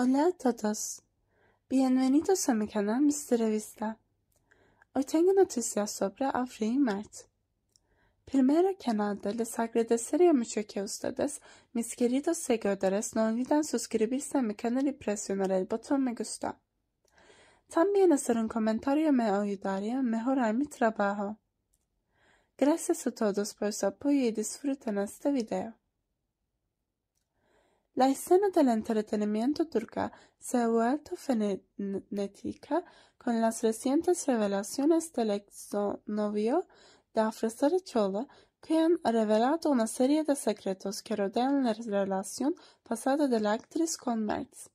Hola a todos. Bienvenidos a mi canal Mr. Vista. Hoy tengo noticias sobre Avril y Mert. Primero que nada, les agradecería mucho que ustedes, mis queridos seguidores, no olviden suscribirse a mi canal y presionar el botón me gusta. También hacer un comentario me ayudaría a mejorar mi trabajo. Gracias a todos por su apoyo y disfruten este video. La escena del entretenimiento turca se ha vuelto fenética con las recientes revelaciones del exnovio de Afrasar Chola, que han revelado una serie de secretos que rodean la relación pasada de la actriz con Mertz.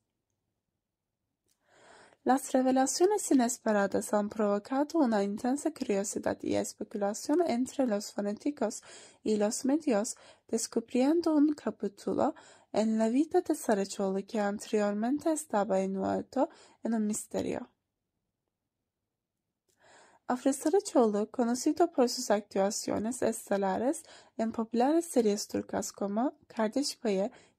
Las revelaciones inesperadas han provocado una intensa curiosidad y especulación entre los fanáticos y los medios, descubriendo un capítulo en la vida de cholo que anteriormente estaba envuelto en un misterio. Alfred cholo, conocido por sus actuaciones estelares en populares series turcas como Kardeş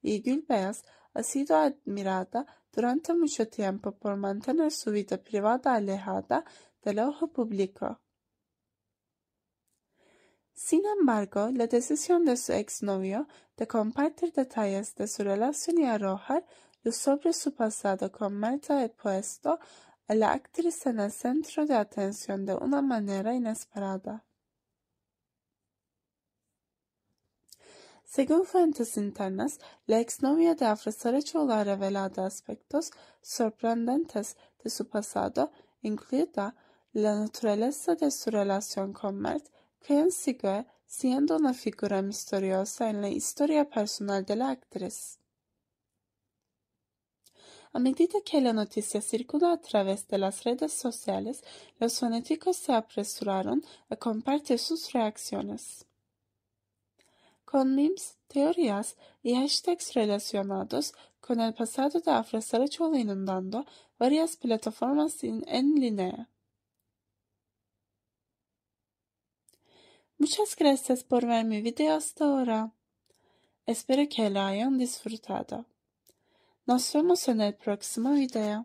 y Gül Beyaz, ha sido admirada durante mucho tiempo por mantener su vida privada alejada del ojo público. Sin embargo, la decisión de su exnovio de compartir detalles de su relación y arrojar luz sobre su pasado con Marta ha puesto a la actriz en el centro de atención de una manera inesperada. Según fuentes internas, la exnovia de Afrasaracho ha revelado aspectos sorprendentes de su pasado, incluida la naturaleza de su relación con Mert en sigue siendo una figura misteriosa en la historia personal de la actriz. A medida que la noticia circula a través de las redes sociales, los fanáticos se apresuraron a compartir sus reacciones. Con memes, teorías y hashtags relacionados con el pasado de Afra inundando varias plataformas en línea. Muchas gracias por ver mi video hasta ahora. Espero que lo hayan disfrutado. Nos vemos en el próximo video.